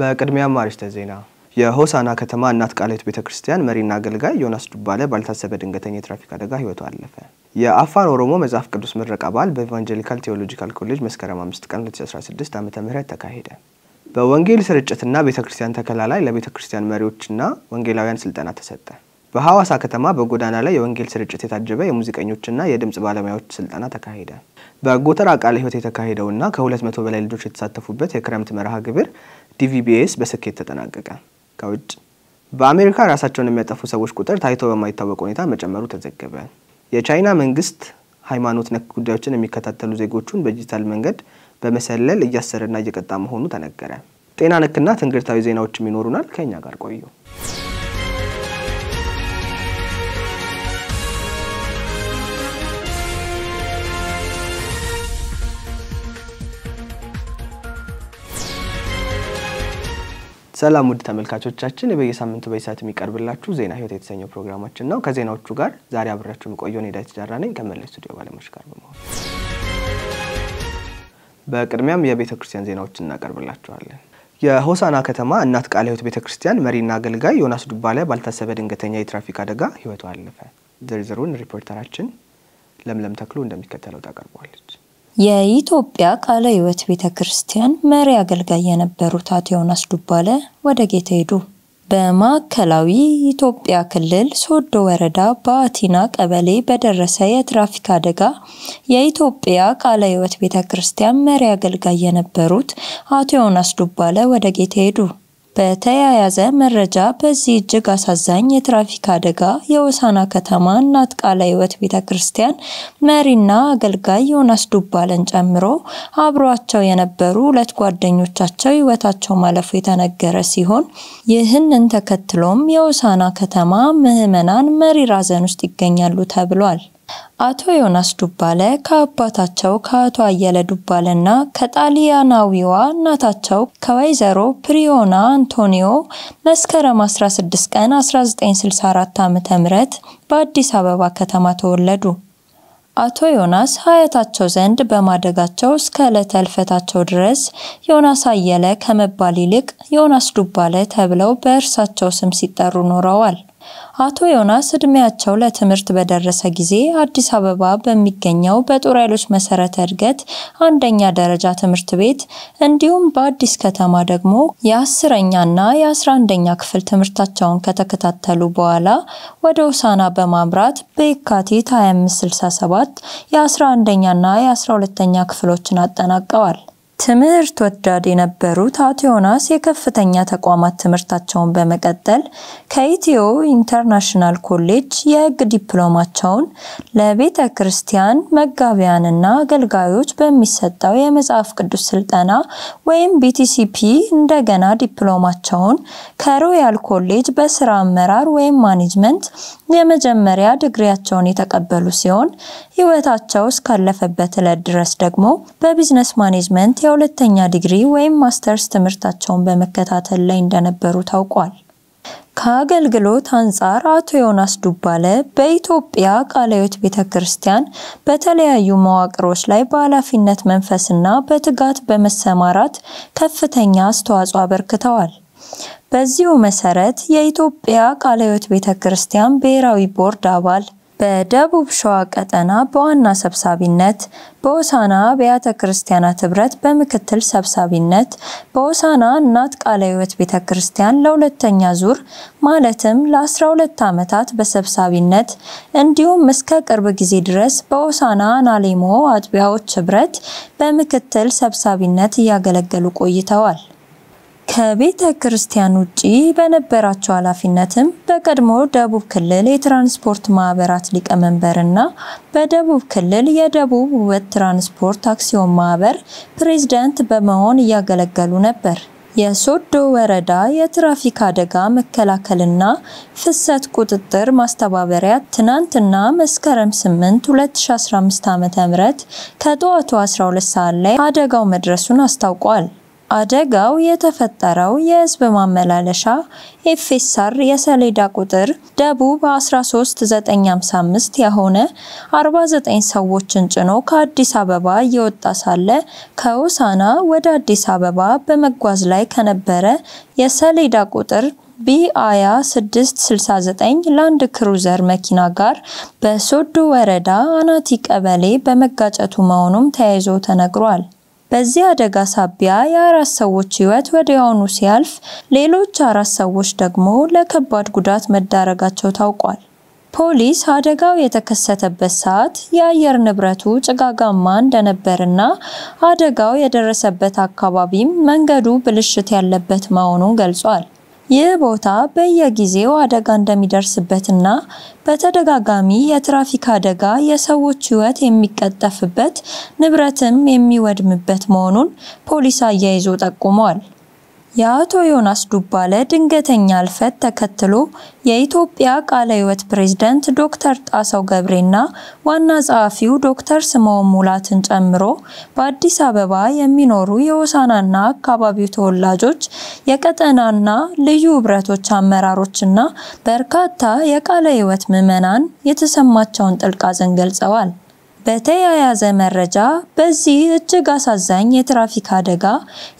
በቅድሚያ አርዕስተ ዜና። የሆሳና ከተማ እናት ቃለ ሕይወት ቤተ ክርስቲያን መሪና አገልጋይ ዮናስ ዱባለ ባልታሰበ ድንገተኛ የትራፊክ አደጋ ህይወቱ አለፈ። የአፋን ኦሮሞ መጽሐፍ ቅዱስ ምረቃ በዓል በኢቫንጀሊካል ቴዎሎጂካል ኮሌጅ መስከረም 5 ቀን 2016 ዓ ም ተካሄደ። በወንጌል ስርጭትና ቤተ ክርስቲያን ተከላ ላይ ለቤተ ክርስቲያን መሪዎችና ወንጌላውያን ስልጠና ተሰጠ። በሐዋሳ ከተማ በጎዳና ላይ የወንጌል ስርጭት የታጀበ የሙዚቀኞችና የድምፅ ባለሙያዎች ስልጠና ተካሄደ። በጎተራ ቃለ ሕይወት የተካሄደውና ከ200 በላይ ልጆች የተሳተፉበት የክረምት መርሃ ግብር ዲቪቢኤስ በስኬት ተጠናቀቀ። ከውጭ በአሜሪካ ራሳቸውን የሚያጠፉ ሰዎች ቁጥር ታይቶ በማይታወቅ ሁኔታ መጨመሩ ተዘገበ። የቻይና መንግስት ሃይማኖት ነክ ጉዳዮችን የሚከታተሉ ዜጎቹን በዲጂታል መንገድ በመሰለል እያሰረና እየቀጣ መሆኑ ተነገረ። ጤና ነክና ትንግርታዊ ዜናዎችም ይኖሩናል። ከኛ ጋር ቆዩ። ሰላም ውድ ተመልካቾቻችን፣ በየሳምንቱ በሳት የሚቀርብላችሁ ዜና ህይወት የተሰኘው ፕሮግራማችን ነው። ከዜናዎቹ ጋር ዛሬ አብሬያችሁ የምቆየው ኔዳዊት ዳራ ነኝ ከመለስ ስቱዲዮ ባለሙያዎች ጋር በመሆን በቅድሚያም የቤተ ክርስቲያን ዜናዎችን እናቀርብላችኋለን። የሆሳና ከተማ እናት ቃለ ህይወት ቤተ ክርስቲያን መሪና አገልጋይ ዮናስ ዱባለ ባልታሰበ ድንገተኛ የትራፊክ አደጋ ህይወቱ አለፈ። ዝርዝሩን ሪፖርተራችን ለምለም ተክሉ እንደሚከተለው ታቀርበዋለች። የኢትዮጵያ ቃለ ሕይወት ቤተ ክርስቲያን መሪ አገልጋይ የነበሩት አቶ ዮናስ ዱባለ ወደ ጌታ ሄዱ። በማዕከላዊ ኢትዮጵያ ክልል ሶዶ ወረዳ በአቲና ቀበሌ በደረሰ የትራፊክ አደጋ የኢትዮጵያ ቃለ ሕይወት ቤተ ክርስቲያን መሪ አገልጋይ የነበሩት አቶ ዮናስ ዱባለ ወደ ጌታ ሄዱ። በተያያዘ መረጃ በዚህ እጅግ አሳዛኝ የትራፊክ አደጋ የሆሳዕና ከተማ እናት ቃለ ሕይወት ቤተ ክርስቲያን መሪና አገልጋይ ዮናስ ዱባለን ጨምሮ አብሯቸው የነበሩ ሁለት ጓደኞቻቸው ሕይወታቸው ማለፉ የተነገረ ሲሆን ይህንን ተከትሎም የሆሳዕና ከተማ ምዕመናን መሪር ሐዘን ውስጥ ይገኛሉ ተብሏል። አቶ ዮናስ ዱባለ ከአባታቸው ከአቶ አየለ ዱባለና ከጣሊያናዊዋ እናታቸው ከወይዘሮ ፕሪዮና አንቶኒዮ መስከረም 16 ቀን 1964 ዓ ም በአዲስ አበባ ከተማ ተወለዱ። አቶ ዮናስ ሀያታቸው ዘንድ በማደጋቸው እስከ ዕለተ ሕልፈታቸው ድረስ ዮናስ አየለ ከመባል ይልቅ ዮናስ ዱባለ ተብለው በእርሳቸው ስም ሲጠሩ ኖረዋል። አቶ ዮናስ እድሜያቸው ለትምህርት በደረሰ ጊዜ አዲስ አበባ በሚገኘው በጦር ኃይሎች መሰረተ እድገት አንደኛ ደረጃ ትምህርት ቤት እንዲሁም በአዲስ ከተማ ደግሞ የአስረኛና የአስራ አንደኛ ክፍል ትምህርታቸውን ከተከታተሉ በኋላ ወደ ውሳና በማምራት በየካቲት 2567 የ 11 የአስራ ሁለተኛ 12 ኛ ክፍሎችን አጠናቀዋል። ትምህርት ወዳድ የነበሩት አቶ ዮናስ የከፍተኛ ተቋማት ትምህርታቸውን በመቀጠል ከኢትዮ ኢንተርናሽናል ኮሌጅ የሕግ ዲፕሎማቸውን ለቤተ ክርስቲያን መጋቢያንና አገልጋዮች በሚሰጠው የመጽሐፍ ቅዱስ ስልጠና ወይም ቢቲሲፒ እንደገና ዲፕሎማቸውን ከሮያል ኮሌጅ በስራ አመራር ወይም ማኔጅመንት የመጀመሪያ ዲግሪያቸውን የተቀበሉ ሲሆን ህይወታቸው እስካለፈበት ዕለት ድረስ ደግሞ በቢዝነስ ማኔጅመንት የሁለተኛ ዲግሪ ወይም ማስተርስ ትምህርታቸውን በመከታተል ላይ እንደነበሩ ታውቋል። ከአገልግሎት አንጻር አቶ ዮናስ ዱባለ በኢትዮጵያ ቃለ ሕይወት ቤተ ክርስቲያን በተለያዩ መዋቅሮች ላይ በኃላፊነት መንፈስና በትጋት በመሰማራት ከፍተኛ አስተዋጽኦ አበርክተዋል። በዚሁ መሰረት የኢትዮጵያ ቃለ ሕይወት ቤተ ክርስቲያን ብሔራዊ ቦርድ አባል በደቡብ ሸዋ ቀጠና በዋና ሰብሳቢነት በሆሳና አብያተ ክርስቲያናት ህብረት በምክትል ሰብሳቢነት በሆሳና እናት ቃለ ሕይወት ቤተ ክርስቲያን ለሁለተኛ ዙር ማለትም ለ12 ዓመታት በሰብሳቢነት እንዲሁም እስከ ቅርብ ጊዜ ድረስ በሆሳና አናሌሞ አጥቢያዎች ህብረት በምክትል ሰብሳቢነት እያገለገሉ ቆይተዋል። ከቤተ ክርስቲያን ውጪ በነበራቸው ኃላፊነትም በቀድሞ ደቡብ ክልል የትራንስፖርት ማህበራት ሊቀመንበርና በደቡብ ክልል የደቡብ ውበት ትራንስፖርት አክሲዮን ማህበር ፕሬዝዳንት በመሆን እያገለገሉ ነበር። የሶዶ ወረዳ የትራፊክ አደጋ መከላከልና ፍሰት ቁጥጥር ማስተባበሪያ ትናንትና መስከረም 8 2015 ዓ.ም ከጠዋቱ 12 ሰዓት ላይ አደጋው መድረሱን አስታውቋል። አደጋው የተፈጠረው የህዝብ ማመላለሻ ኤፌሳር የሰሌዳ ቁጥር ደቡብ 13955 የሆነ 49 ሰዎችን ጭኖ ከአዲስ አበባ እየወጣ ሳለ ከውሳና ወደ አዲስ አበባ በመጓዝ ላይ ከነበረ የሰሌዳ ቁጥር ቢአያ 669 ላንድ ክሩዘር መኪና ጋር በሶዶ ወረዳ አናቲ ቀበሌ በመጋጨቱ መሆኑም ተያይዞ ተነግሯል። በዚህ አደጋ ሳቢያ የአራት ሰዎች ሕይወት ወዲያውኑ ሲያልፍ፣ ሌሎች አራት ሰዎች ደግሞ ለከባድ ጉዳት መዳረጋቸው ታውቋል። ፖሊስ አደጋው የተከሰተበት ሰዓት የአየር ንብረቱ ጭጋጋማ እንደነበርና አደጋው የደረሰበት አካባቢም መንገዱ ብልሽት ያለበት መሆኑን ገልጿል። ይህ ቦታ በየጊዜው አደጋ እንደሚደርስበትና በተደጋጋሚ የትራፊክ አደጋ የሰዎች ሕይወት የሚቀጠፍበት ንብረትም የሚወድምበት መሆኑን ፖሊስ አያይዞ ጠቁሟል። የአቶ ዮናስ ዱባለ ድንገተኛ እልፈት ተከትሎ የኢትዮጵያ ቃለ ሕይወት ፕሬዝዳንት ዶክተር ጣሰው ገብሬና ዋና ጸሐፊው ዶክተር ስምዖን ሙላትን ጨምሮ በአዲስ አበባ የሚኖሩ የወሳናና አካባቢው ተወላጆች የቀጠናና ልዩ ህብረቶች አመራሮችና በርካታ የቃለ ሕይወት ምዕመናን የተሰማቸውን ጥልቅ ሐዘን ገልጸዋል። በተያያዘ መረጃ በዚህ እጅግ አሳዛኝ የትራፊክ አደጋ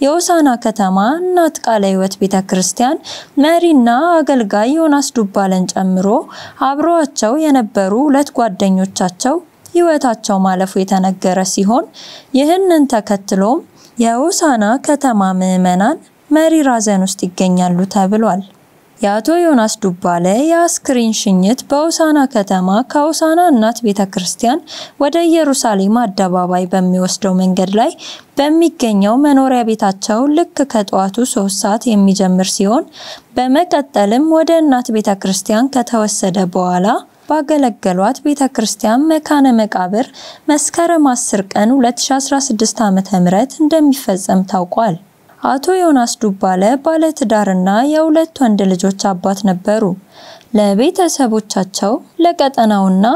የሆሳዕና ከተማ እናት ቃለ ሕይወት ቤተ ክርስቲያን መሪና አገልጋይ ዮናስ ዱባለን ጨምሮ አብረዋቸው የነበሩ ሁለት ጓደኞቻቸው ሕይወታቸው ማለፉ የተነገረ ሲሆን ይህንን ተከትሎም የሆሳዕና ከተማ ምዕመናን መሪር ሐዘን ውስጥ ይገኛሉ ተብሏል። የአቶ ዮናስ ዱባለ የአስክሬን ሽኝት በውሳና ከተማ ከውሳና እናት ቤተ ክርስቲያን ወደ ኢየሩሳሌም አደባባይ በሚወስደው መንገድ ላይ በሚገኘው መኖሪያ ቤታቸው ልክ ከጠዋቱ ሶስት ሰዓት የሚጀምር ሲሆን በመቀጠልም ወደ እናት ቤተ ክርስቲያን ከተወሰደ በኋላ ባገለገሏት ቤተ ክርስቲያን መካነ መቃብር መስከረም 10 ቀን 2016 ዓ.ም እንደሚፈጸም ታውቋል። አቶ ዮናስ ዱባለ ባለትዳርና የሁለት ወንድ ልጆች አባት ነበሩ። ለቤተሰቦቻቸው ለቀጠናውና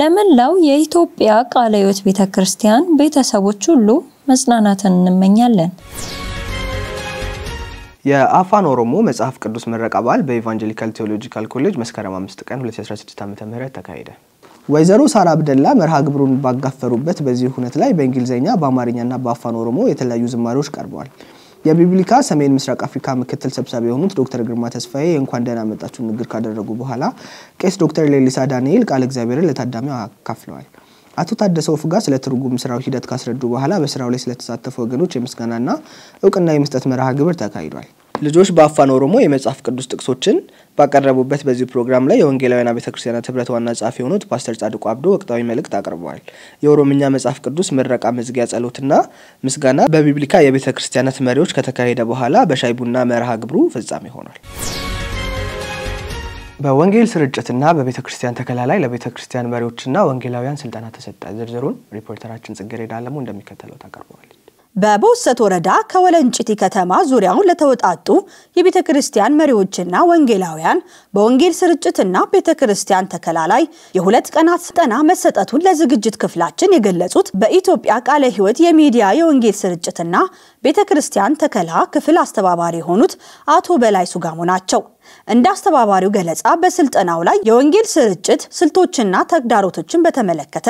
ለመላው የኢትዮጵያ ቃለ ሕይወት ቤተ ክርስቲያን ቤተሰቦች ሁሉ መጽናናትን እንመኛለን። የአፋን ኦሮሞ መጽሐፍ ቅዱስ ምረቃ በዓል በኢቫንጀሊካል ቴዎሎጂካል ኮሌጅ መስከረም 5 ቀን 2016 ዓ ም ተካሄደ። ወይዘሮ ሳራ አብደላ መርሃ ግብሩን ባጋፈሩበት በዚህ ሁነት ላይ በእንግሊዝኛ በአማርኛና በአፋን ኦሮሞ የተለያዩ ዝማሬዎች ቀርበዋል። የቢብሊካ ሰሜን ምስራቅ አፍሪካ ምክትል ሰብሳቢ የሆኑት ዶክተር ግርማ ተስፋዬ የእንኳን ደህና መጣችሁ ንግግር ካደረጉ በኋላ ቄስ ዶክተር ሌሊሳ ዳንኤል ቃለ እግዚአብሔርን ለታዳሚው አካፍለዋል። አቶ ታደሰው ፍጋ ስለ ትርጉም ስራው ሂደት ካስረዱ በኋላ በስራው ላይ ስለተሳተፉ ወገኖች የምስጋናና እውቅና የመስጠት መርሃ ግብር ተካሂዷል። ልጆች በአፋን ኦሮሞ የመጽሐፍ ቅዱስ ጥቅሶችን ባቀረቡበት በዚህ ፕሮግራም ላይ የወንጌላውያን ቤተ ክርስቲያናት ህብረት ዋና ጸሐፊ የሆኑት ፓስተር ጻድቁ አብዶ ወቅታዊ መልእክት አቅርበዋል። የኦሮምኛ መጽሐፍ ቅዱስ ምረቃ መዝጊያ ጸሎትና ምስጋና በቢብሊካ የቤተ ክርስቲያናት መሪዎች ከተካሄደ በኋላ በሻይ ቡና መርሃ ግብሩ ፍጻሜ ሆኗል። በወንጌል ስርጭትና በቤተ ክርስቲያን ተከላ ላይ ለቤተ ክርስቲያን መሪዎችና ወንጌላውያን ስልጠና ተሰጠ። ዝርዝሩን ሪፖርተራችን ጽጌረዳ አለሙ እንደሚከተለው ታቀርበዋለች። በቦሰት ወረዳ ከወለንጭቲ ከተማ ዙሪያውን ለተወጣጡ የቤተ ክርስቲያን መሪዎችና ወንጌላውያን በወንጌል ስርጭትና ቤተ ክርስቲያን ተከላ ላይ የሁለት ቀናት ስልጠና መሰጠቱን ለዝግጅት ክፍላችን የገለጹት በኢትዮጵያ ቃለ ሕይወት የሚዲያ የወንጌል ስርጭትና ቤተ ክርስቲያን ተከላ ክፍል አስተባባሪ የሆኑት አቶ በላይ ሱጋሙ ናቸው። እንደ አስተባባሪው ገለጻ በስልጠናው ላይ የወንጌል ስርጭት ስልቶችና ተግዳሮቶችን በተመለከተ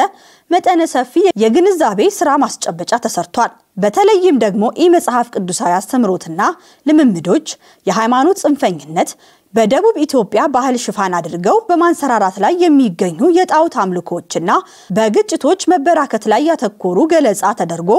መጠነ ሰፊ የግንዛቤ ስራ ማስጨበጫ ተሰርቷል። በተለይም ደግሞ ኢመጽሐፍ ቅዱሳዊ አስተምሮትና ልምምዶች የሃይማኖት ጽንፈኝነት በደቡብ ኢትዮጵያ ባህል ሽፋን አድርገው በማንሰራራት ላይ የሚገኙ የጣዖት አምልኮዎችና በግጭቶች መበራከት ላይ ያተኮሩ ገለጻ ተደርጎ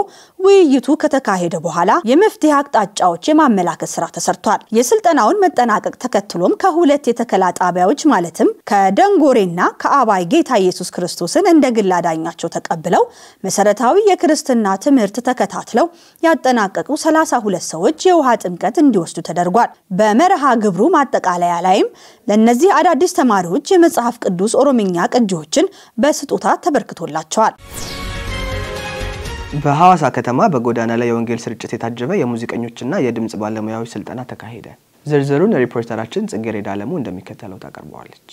ውይይቱ ከተካሄደ በኋላ የመፍትሄ አቅጣጫዎች የማመላከት ስራ ተሰርቷል። የስልጠናውን መጠናቀቅ ተከትሎም ከሁለት የተከላ ጣቢያዎች ማለትም ከደንጎሬና ከአባይ ጌታ ኢየሱስ ክርስቶስን እንደ ግል አዳኛቸው ተቀብለው መሰረታዊ የክርስትና ትምህርት ተከታትለው ያጠናቀቁ 32 ሰዎች የውሃ ጥምቀት እንዲወስዱ ተደርጓል። በመርሃ ግብሩ ማጠቃለያ ላይም ለእነዚህ አዳዲስ ተማሪዎች የመጽሐፍ ቅዱስ ኦሮምኛ ቅጂዎችን በስጦታ ተበርክቶላቸዋል። በሐዋሳ ከተማ በጎዳና ላይ የወንጌል ስርጭት የታጀበ የሙዚቀኞችና የድምፅ ባለሙያዎች ስልጠና ተካሄደ። ዝርዝሩን ሪፖርተራችን ጽጌረዳ አለሙ እንደሚከተለው ታቀርበዋለች።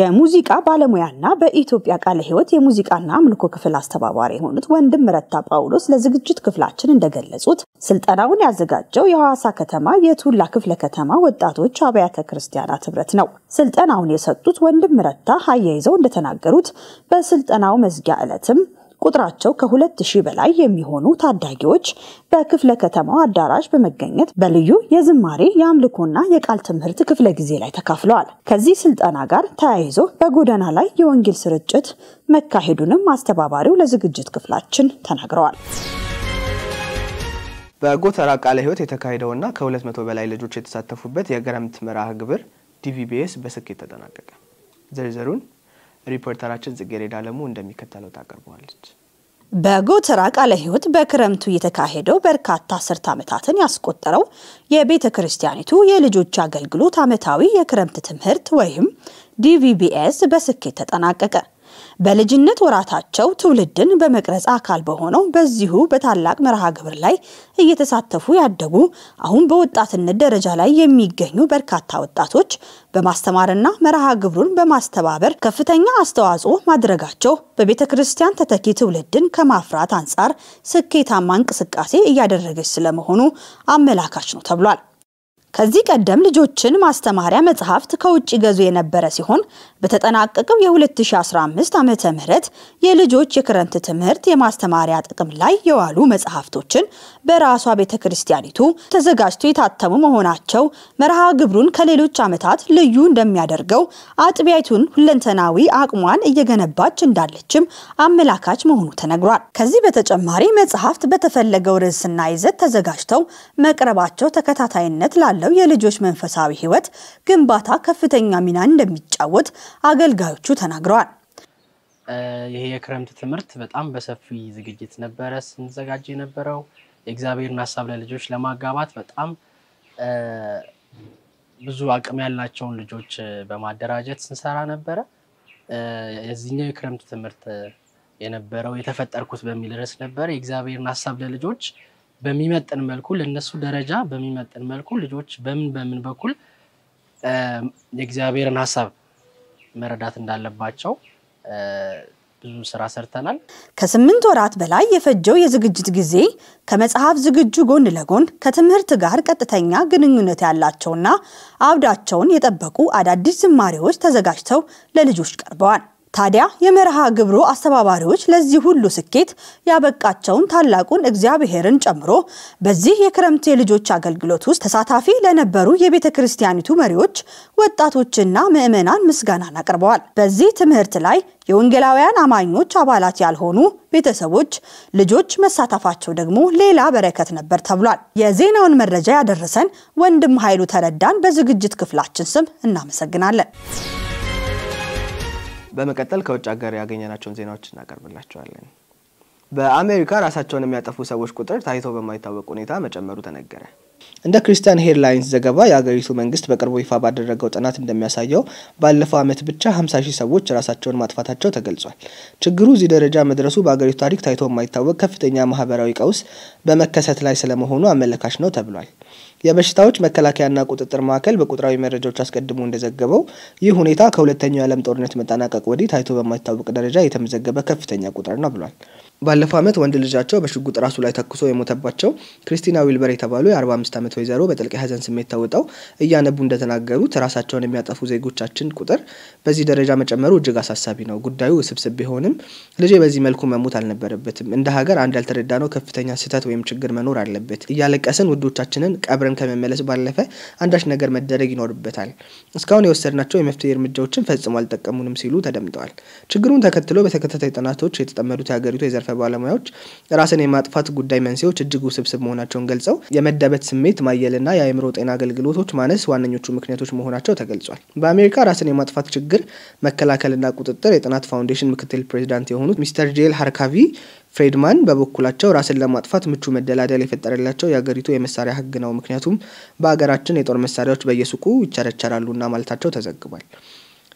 የሙዚቃ ባለሙያና በኢትዮጵያ ቃለ ሕይወት የሙዚቃና አምልኮ ክፍል አስተባባሪ የሆኑት ወንድም ረታ ጳውሎስ ለዝግጅት ክፍላችን እንደገለጹት ስልጠናውን ያዘጋጀው የሐዋሳ ከተማ የቱላ ክፍለ ከተማ ወጣቶች አብያተ ክርስቲያናት ህብረት ነው። ስልጠናውን የሰጡት ወንድም ረታ አያይዘው እንደተናገሩት በስልጠናው መዝጊያ ዕለትም ቁጥራቸው ከሁለት ሺህ በላይ የሚሆኑ ታዳጊዎች በክፍለ ከተማው አዳራሽ በመገኘት በልዩ የዝማሬ የአምልኮና የቃል ትምህርት ክፍለ ጊዜ ላይ ተካፍለዋል። ከዚህ ስልጠና ጋር ተያይዞ በጎዳና ላይ የወንጌል ስርጭት መካሄዱንም አስተባባሪው ለዝግጅት ክፍላችን ተናግረዋል። በጎተራ ቃለ ሕይወት የተካሄደውና ከ200 በላይ ልጆች የተሳተፉበት የክረምት መርሃ ግብር ዲቪቢኤስ በስኬት ተጠናቀቀ። ዝርዝሩን ሪፖርተራችን ጽጌሬዳ አለሙ እንደሚከተለው ታቀርበዋለች። በጎተራ ቃለ ሕይወት በክረምቱ የተካሄደው በርካታ አስርት ዓመታትን ያስቆጠረው የቤተ ክርስቲያኒቱ የልጆች አገልግሎት ዓመታዊ የክረምት ትምህርት ወይም ዲቪቢኤስ በስኬት ተጠናቀቀ። በልጅነት ወራታቸው ትውልድን በመቅረጽ አካል በሆነው በዚሁ በታላቅ መርሃ ግብር ላይ እየተሳተፉ ያደጉ አሁን በወጣትነት ደረጃ ላይ የሚገኙ በርካታ ወጣቶች በማስተማርና መርሃ ግብሩን በማስተባበር ከፍተኛ አስተዋጽኦ ማድረጋቸው በቤተ ክርስቲያን ተተኪ ትውልድን ከማፍራት አንጻር ስኬታማ እንቅስቃሴ እያደረገች ስለመሆኑ አመላካች ነው ተብሏል። ከዚህ ቀደም ልጆችን ማስተማሪያ መጽሐፍት ከውጭ ገዙ የነበረ ሲሆን በተጠናቀቀው የ2015 ዓመተ ምህረት የልጆች የክረምት ትምህርት የማስተማሪያ ጥቅም ላይ የዋሉ መጽሐፍቶችን በራሷ ቤተ ክርስቲያኒቱ ተዘጋጅቶ የታተሙ መሆናቸው መርሃ ግብሩን ከሌሎች ዓመታት ልዩ እንደሚያደርገው አጥቢያቱን ሁለንተናዊ አቅሟን እየገነባች እንዳለችም አመላካች መሆኑ ተነግሯል። ከዚህ በተጨማሪ መጽሐፍት በተፈለገው ርዕስና ይዘት ተዘጋጅተው መቅረባቸው ተከታታይነት ላለ ባለው የልጆች መንፈሳዊ ሕይወት ግንባታ ከፍተኛ ሚና እንደሚጫወት አገልጋዮቹ ተናግረዋል። ይሄ የክረምት ትምህርት በጣም በሰፊ ዝግጅት ነበረ ስንዘጋጅ የነበረው። የእግዚአብሔርን ሀሳብ ለልጆች ለማጋባት በጣም ብዙ አቅም ያላቸውን ልጆች በማደራጀት ስንሰራ ነበረ። የዚህኛው የክረምት ትምህርት የነበረው የተፈጠርኩት በሚል ርዕስ ነበር። የእግዚአብሔርን ሀሳብ ለልጆች በሚመጥን መልኩ ለእነሱ ደረጃ በሚመጥን መልኩ ልጆች በምን በምን በኩል የእግዚአብሔርን ሀሳብ መረዳት እንዳለባቸው ብዙ ስራ ሰርተናል። ከስምንት ወራት በላይ የፈጀው የዝግጅት ጊዜ ከመጽሐፍ ዝግጁ ጎን ለጎን ከትምህርት ጋር ቀጥተኛ ግንኙነት ያላቸውና አብዳቸውን የጠበቁ አዳዲስ ዝማሬዎች ተዘጋጅተው ለልጆች ቀርበዋል። ታዲያ የመርሃ ግብሩ አስተባባሪዎች ለዚህ ሁሉ ስኬት ያበቃቸውን ታላቁን እግዚአብሔርን ጨምሮ በዚህ የክረምት የልጆች አገልግሎት ውስጥ ተሳታፊ ለነበሩ የቤተ ክርስቲያኒቱ መሪዎች፣ ወጣቶችና ምዕመናን ምስጋናን አቅርበዋል። በዚህ ትምህርት ላይ የወንጌላውያን አማኞች አባላት ያልሆኑ ቤተሰቦች ልጆች መሳተፋቸው ደግሞ ሌላ በረከት ነበር ተብሏል። የዜናውን መረጃ ያደረሰን ወንድም ኃይሉ ተረዳን በዝግጅት ክፍላችን ስም እናመሰግናለን። በመቀጠል ከውጭ ሀገር ያገኘናቸውን ዜናዎች እናቀርብላቸዋለን። በአሜሪካ ራሳቸውን የሚያጠፉ ሰዎች ቁጥር ታይቶ በማይታወቅ ሁኔታ መጨመሩ ተነገረ። እንደ ክርስቲያን ሄድላይንስ ዘገባ የአገሪቱ መንግስት በቅርቡ ይፋ ባደረገው ጥናት እንደሚያሳየው ባለፈው ዓመት ብቻ 50 ሺህ ሰዎች ራሳቸውን ማጥፋታቸው ተገልጿል። ችግሩ እዚህ ደረጃ መድረሱ በአገሪቱ ታሪክ ታይቶ የማይታወቅ ከፍተኛ ማህበራዊ ቀውስ በመከሰት ላይ ስለመሆኑ አመለካች ነው ተብሏል። የበሽታዎች መከላከያና ቁጥጥር ማዕከል በቁጥራዊ መረጃዎች አስቀድሞ እንደዘገበው ይህ ሁኔታ ከሁለተኛው የዓለም ጦርነት መጠናቀቅ ወዲህ ታይቶ በማይታወቅ ደረጃ የተመዘገበ ከፍተኛ ቁጥር ነው ብሏል። ባለፈው ዓመት ወንድ ልጃቸው በሽጉጥ ራሱ ላይ ተኩሶ የሞተባቸው ክሪስቲና ዊልበር የተባሉ የ45 ዓመት ወይዘሮ በጥልቅ የሀዘን ስሜት ተውጠው እያነቡ እንደተናገሩት ራሳቸውን የሚያጠፉ ዜጎቻችን ቁጥር በዚህ ደረጃ መጨመሩ እጅግ አሳሳቢ ነው። ጉዳዩ ውስብስብ ቢሆንም ልጄ በዚህ መልኩ መሞት አልነበረበትም። እንደ ሀገር አንድ ያልተረዳነው ከፍተኛ ስህተት ወይም ችግር መኖር አለበት። እያለቀስን ውዶቻችንን ቀብረን ከመመለስ ባለፈ አንዳች ነገር መደረግ ይኖርበታል። እስካሁን የወሰድናቸው የመፍትሄ እርምጃዎችን ፈጽሞ አልጠቀሙንም ሲሉ ተደምጠዋል። ችግሩን ተከትሎ በተከታታይ ጥናቶች የተጠመዱት የሀገሪቱ የዘርፈ ባለሙያዎች ራስን የማጥፋት ጉዳይ መንስኤዎች እጅግ ውስብስብ መሆናቸውን ገልጸው የመደበት ስሜት፣ ማየልና የአእምሮ ጤና አገልግሎቶች ማነስ ዋነኞቹ ምክንያቶች መሆናቸው ተገልጿል። በአሜሪካ ራስን የማጥፋት ችግር መከላከልና ቁጥጥር የጥናት ፋውንዴሽን ምክትል ፕሬዚዳንት የሆኑት ሚስተር ጄል ሀርካቪ ፍሬድማን በበኩላቸው ራስን ለማጥፋት ምቹ መደላደል የፈጠረላቸው የአገሪቱ የመሳሪያ ሕግ ነው፣ ምክንያቱም በሀገራችን የጦር መሳሪያዎች በየሱቁ ይቸረቸራሉና ማለታቸው ተዘግቧል።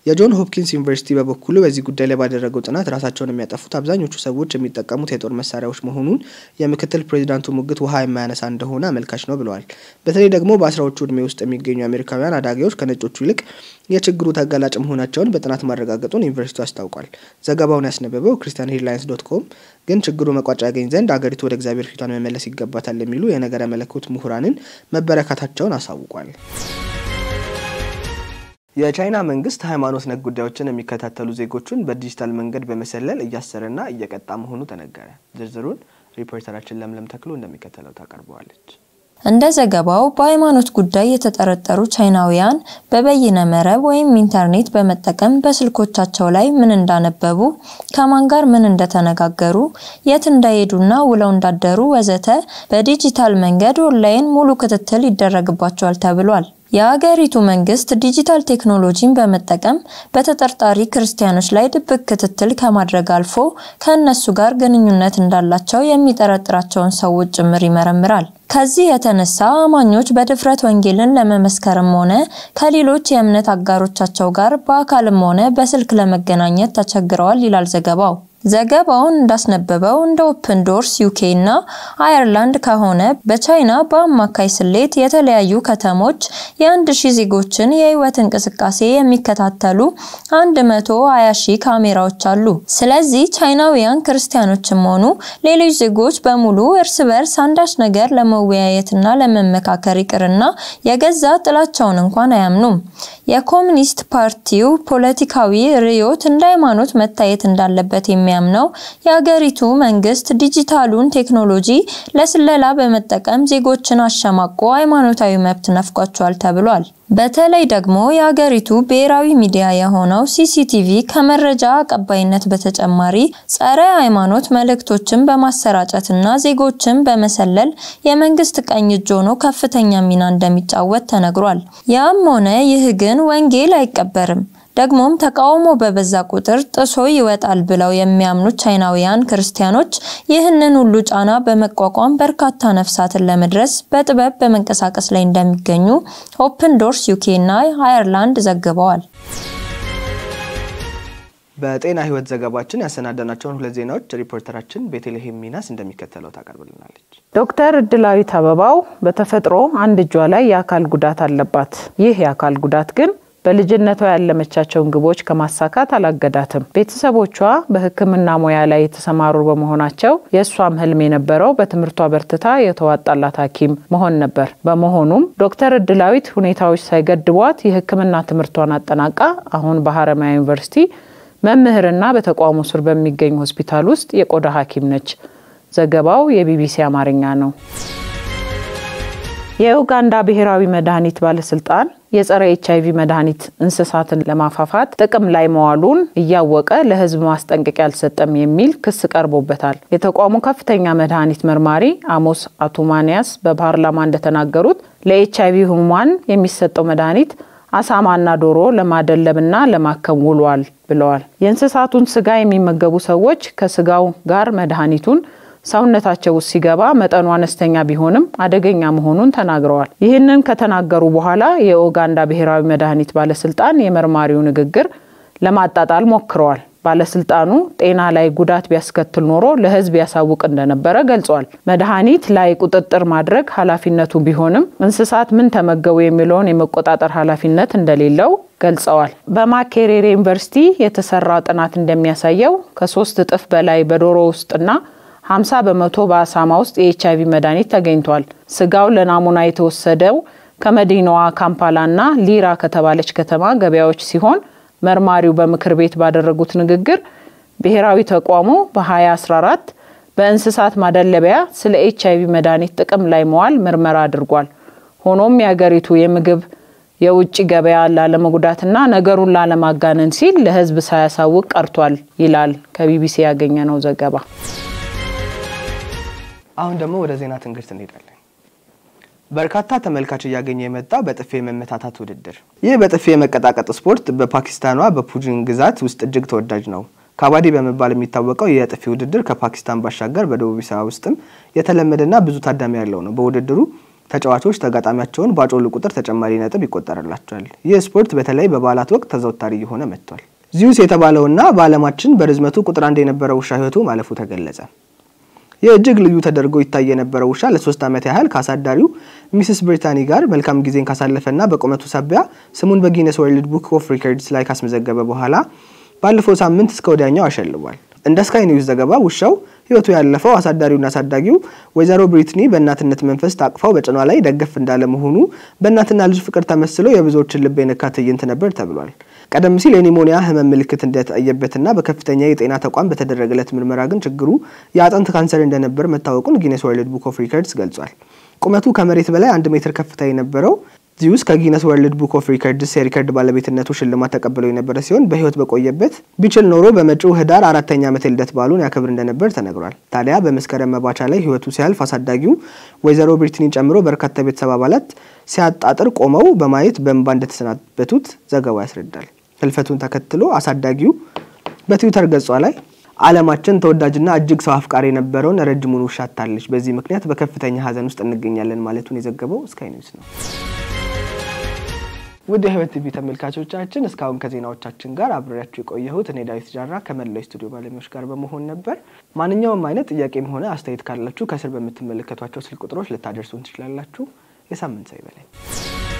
የጆን ሆፕኪንስ ዩኒቨርሲቲ በበኩሉ በዚህ ጉዳይ ላይ ባደረገው ጥናት ራሳቸውን የሚያጠፉት አብዛኞቹ ሰዎች የሚጠቀሙት የጦር መሳሪያዎች መሆኑን የምክትል ፕሬዚዳንቱ ሙግት ውሃ የማያነሳ እንደሆነ አመልካች ነው ብለዋል። በተለይ ደግሞ በአስራዎቹ እድሜ ውስጥ የሚገኙ አሜሪካውያን አዳጊዎች ከነጮቹ ይልቅ የችግሩ ተጋላጭ መሆናቸውን በጥናት ማረጋገጡን ዩኒቨርሲቲው አስታውቋል። ዘገባውን ያስነበበው ክርስቲያን ሄድላይንስ ዶት ኮም ግን ችግሩ መቋጫ ያገኝ ዘንድ አገሪቱ ወደ እግዚአብሔር ፊቷን መመለስ ይገባታል የሚሉ የነገረ መለኮት ምሁራንን መበረካታቸውን አሳውቋል። የቻይና መንግስት ሃይማኖት ነክ ጉዳዮችን የሚከታተሉ ዜጎቹን በዲጂታል መንገድ በመሰለል እያሰረና እየቀጣ መሆኑ ተነገረ። ዝርዝሩን ሪፖርተራችን ለምለም ተክሎ እንደሚከተለው ታቀርበዋለች። እንደ ዘገባው በሃይማኖት ጉዳይ የተጠረጠሩ ቻይናውያን በበይነ መረብ ወይም ኢንተርኔት በመጠቀም በስልኮቻቸው ላይ ምን እንዳነበቡ፣ ከማን ጋር ምን እንደተነጋገሩ፣ የት እንዳሄዱና ውለው እንዳደሩ ወዘተ በዲጂታል መንገድ ኦንላይን ሙሉ ክትትል ይደረግባቸዋል ተብሏል። የአገሪቱ መንግስት ዲጂታል ቴክኖሎጂን በመጠቀም በተጠርጣሪ ክርስቲያኖች ላይ ድብቅ ክትትል ከማድረግ አልፎ ከእነሱ ጋር ግንኙነት እንዳላቸው የሚጠረጥራቸውን ሰዎች ጭምር ይመረምራል። ከዚህ የተነሳ አማኞች በድፍረት ወንጌልን ለመመስከርም ሆነ ከሌሎች የእምነት አጋሮቻቸው ጋር በአካልም ሆነ በስልክ ለመገናኘት ተቸግረዋል ይላል ዘገባው። ዘገባውን እንዳስነበበው እንደ ኦፕን ዶርስ ዩኬ እና አየርላንድ ከሆነ በቻይና በአማካይ ስሌት የተለያዩ ከተሞች የአንድ ሺ ዜጎችን የህይወት እንቅስቃሴ የሚከታተሉ 120 ሺ ካሜራዎች አሉ። ስለዚህ ቻይናውያን ክርስቲያኖችም ሆኑ ሌሎች ዜጎች በሙሉ እርስ በርስ አንዳች ነገር ለመወያየትና ለመመካከር ይቅርና የገዛ ጥላቻውን እንኳን አያምኑም። የኮሚኒስት ፓርቲው ፖለቲካዊ ርዕዮት እንደ ሃይማኖት መታየት እንዳለበት የሚያ ነው። የሀገሪቱ መንግስት ዲጂታሉን ቴክኖሎጂ ለስለላ በመጠቀም ዜጎችን አሸማቆ ሃይማኖታዊ መብት ነፍቋቸዋል ተብሏል። በተለይ ደግሞ የሀገሪቱ ብሔራዊ ሚዲያ የሆነው ሲሲቲቪ ከመረጃ አቀባይነት በተጨማሪ ጸረ ሃይማኖት መልእክቶችን በማሰራጨትና ዜጎችን በመሰለል የመንግስት ቀኝ እጅ ሆኖ ከፍተኛ ሚና እንደሚጫወት ተነግሯል። ያም ሆነ ይህ ግን ወንጌል አይቀበርም። ደግሞም ተቃውሞ በበዛ ቁጥር ጥሶ ይወጣል ብለው የሚያምኑ ቻይናውያን ክርስቲያኖች ይህንን ሁሉ ጫና በመቋቋም በርካታ ነፍሳትን ለመድረስ በጥበብ በመንቀሳቀስ ላይ እንደሚገኙ ኦፕን ዶርስ ዩኬ እና አየርላንድ ዘግበዋል። በጤና ህይወት ዘገባችን ያሰናዳናቸውን ሁለት ዜናዎች ሪፖርተራችን ቤተልሔም ሚናስ እንደሚከተለው ታቀርብልናለች። ዶክተር እድላዊት አበባው በተፈጥሮ አንድ እጇ ላይ የአካል ጉዳት አለባት። ይህ የአካል ጉዳት ግን በልጅነቷ ያለመቻቸውን ግቦች ከማሳካት አላገዳትም። ቤተሰቦቿ በሕክምና ሙያ ላይ የተሰማሩ በመሆናቸው የእሷም ህልም የነበረው በትምህርቷ በርትታ የተዋጣላት ሐኪም መሆን ነበር። በመሆኑም ዶክተር እድላዊት ሁኔታዎች ሳይገድቧት የሕክምና ትምህርቷን አጠናቃ አሁን በሀረማያ ዩኒቨርሲቲ መምህርና በተቋሙ ስር በሚገኝ ሆስፒታል ውስጥ የቆዳ ሐኪም ነች። ዘገባው የቢቢሲ አማርኛ ነው። የኡጋንዳ ብሔራዊ መድኃኒት ባለስልጣን የጸረ ኤች አይቪ መድኃኒት እንስሳትን ለማፋፋት ጥቅም ላይ መዋሉን እያወቀ ለሕዝብ ማስጠንቀቂያ አልሰጠም የሚል ክስ ቀርቦበታል። የተቋሙ ከፍተኛ መድኃኒት መርማሪ አሞስ አቱማኒያስ በፓርላማ እንደተናገሩት ለኤች አይቪ ህሙማን የሚሰጠው መድኃኒት አሳማና ዶሮ ለማደለብና ለማከም ውሏል ብለዋል። የእንስሳቱን ስጋ የሚመገቡ ሰዎች ከስጋው ጋር መድኃኒቱን ሰውነታቸው ውስጥ ሲገባ መጠኑ አነስተኛ ቢሆንም አደገኛ መሆኑን ተናግረዋል። ይህንን ከተናገሩ በኋላ የኡጋንዳ ብሔራዊ መድኃኒት ባለስልጣን የመርማሪው ንግግር ለማጣጣል ሞክረዋል። ባለስልጣኑ ጤና ላይ ጉዳት ቢያስከትል ኖሮ ለሕዝብ ያሳውቅ እንደነበረ ገልጿል። መድኃኒት ላይ ቁጥጥር ማድረግ ኃላፊነቱ ቢሆንም እንስሳት ምን ተመገቡ የሚለውን የመቆጣጠር ኃላፊነት እንደሌለው ገልጸዋል። በማኬሬሬ ዩኒቨርሲቲ የተሰራ ጥናት እንደሚያሳየው ከሶስት እጥፍ በላይ በዶሮ ውስጥና 50 በመቶ በአሳማ ውስጥ የኤች አይቪ መድኃኒት ተገኝቷል። ስጋው ለናሙና የተወሰደው ከመዲናዋ ካምፓላና ሊራ ከተባለች ከተማ ገበያዎች ሲሆን መርማሪው በምክር ቤት ባደረጉት ንግግር ብሔራዊ ተቋሙ በ2014 በእንስሳት ማደለቢያ ስለ ኤች አይቪ መድኃኒት ጥቅም ላይ መዋል ምርመራ አድርጓል። ሆኖም የአገሪቱ የምግብ የውጭ ገበያ ላለመጉዳትና ነገሩን ላለማጋነን ሲል ለሕዝብ ሳያሳውቅ ቀርቷል ይላል ከቢቢሲ ያገኘነው ዘገባ። አሁን ደግሞ ወደ ዜና ትንግርት እንሄዳለን። በርካታ ተመልካች እያገኘ የመጣው በጥፌ የመመታታት ውድድር። ይህ በጥፌ የመቀጣቀጥ ስፖርት በፓኪስታኗ በፑጅን ግዛት ውስጥ እጅግ ተወዳጅ ነው። ካባዲ በመባል የሚታወቀው የጥፌ ውድድር ከፓኪስታን ባሻገር በደቡብ እስያ ውስጥም የተለመደና ብዙ ታዳሚ ያለው ነው። በውድድሩ ተጫዋቾች ተጋጣሚያቸውን ባጮሉ ቁጥር ተጨማሪ ነጥብ ይቆጠርላቸዋል። ይህ ስፖርት በተለይ በበዓላት ወቅት ተዘውታሪ እየሆነ መጥቷል። ዚዩስ የተባለውና በዓለማችን በርዝመቱ ቁጥር አንድ የነበረው ውሻ ህይወቱ ማለፉ ተገለጸ። የእጅግ ልዩ ተደርጎ ይታይ የነበረው ውሻ ለሶስት ዓመት ያህል ከአሳዳሪው ሚስስ ብሪታኒ ጋር መልካም ጊዜን ካሳለፈና በቁመቱ ሳቢያ ስሙን በጊነስ ወርልድ ቡክ ኦፍ ሪከርድስ ላይ ካስመዘገበ በኋላ ባለፈው ሳምንት እስከ ወዲያኛው አሸልቧል። እንደ ስካይ ኒውስ ዘገባ ውሻው ህይወቱ ያለፈው አሳዳሪውና አሳዳጊው ወይዘሮ ብሪትኒ በእናትነት መንፈስ ታቅፈው በጭኗ ላይ ደገፍ እንዳለ መሆኑ በእናትና ልጅ ፍቅር ተመስሎ የብዙዎችን ልብ የነካ ትዕይንት ነበር ተብሏል። ቀደም ሲል የኒሞኒያ ህመም ምልክት እንደታየበትና በከፍተኛ የጤና ተቋም በተደረገለት ምርመራ ግን ችግሩ የአጥንት ካንሰር እንደነበር መታወቁን ጊነስ ወርልድ ቡክ ኦፍ ሪከርድስ ገልጿል። ቁመቱ ከመሬት በላይ አንድ ሜትር ከፍታ የነበረው ዚዩስ ከጊነስ ወርልድ ቡክ ኦፍ ሪከርድስ የሪከርድ ባለቤትነቱ ሽልማት ተቀብለው የነበረ ሲሆን በህይወት በቆየበት ቢችል ኖሮ በመጪው ህዳር አራተኛ ዓመት የልደት በዓሉን ያከብር እንደነበር ተነግሯል። ታዲያ በመስከረም መባቻ ላይ ህይወቱ ሲያልፍ አሳዳጊው ወይዘሮ ብሪትኒን ጨምሮ በርካታ ቤተሰብ አባላት ሲያጣጥር ቆመው በማየት በእንባ እንደተሰናበቱት ዘገባው ያስረዳል። ህልፈቱን ተከትሎ አሳዳጊው በትዊተር ገጿ ላይ አለማችን ተወዳጅና እጅግ ሰው አፍቃሪ የነበረውን ረጅሙን ውሻ አታለች። በዚህ ምክንያት በከፍተኛ ሀዘን ውስጥ እንገኛለን ማለቱን የዘገበው ስካይ ኒውስ ነው። ውድ የህይወት ቲቪ ተመልካቾቻችን እስካሁን ከዜናዎቻችን ጋር አብሬያችሁ የቆየሁት እኔ ዳዊት ጃራ ከመላው ስቱዲዮ ባለሙያዎች ጋር በመሆን ነበር። ማንኛውም አይነት ጥያቄም ሆነ አስተያየት ካላችሁ ከስር በምትመለከቷቸው ስልክ ቁጥሮች ልታደርሱን ትችላላችሁ። የሳምንት ሰው ይበለኝ።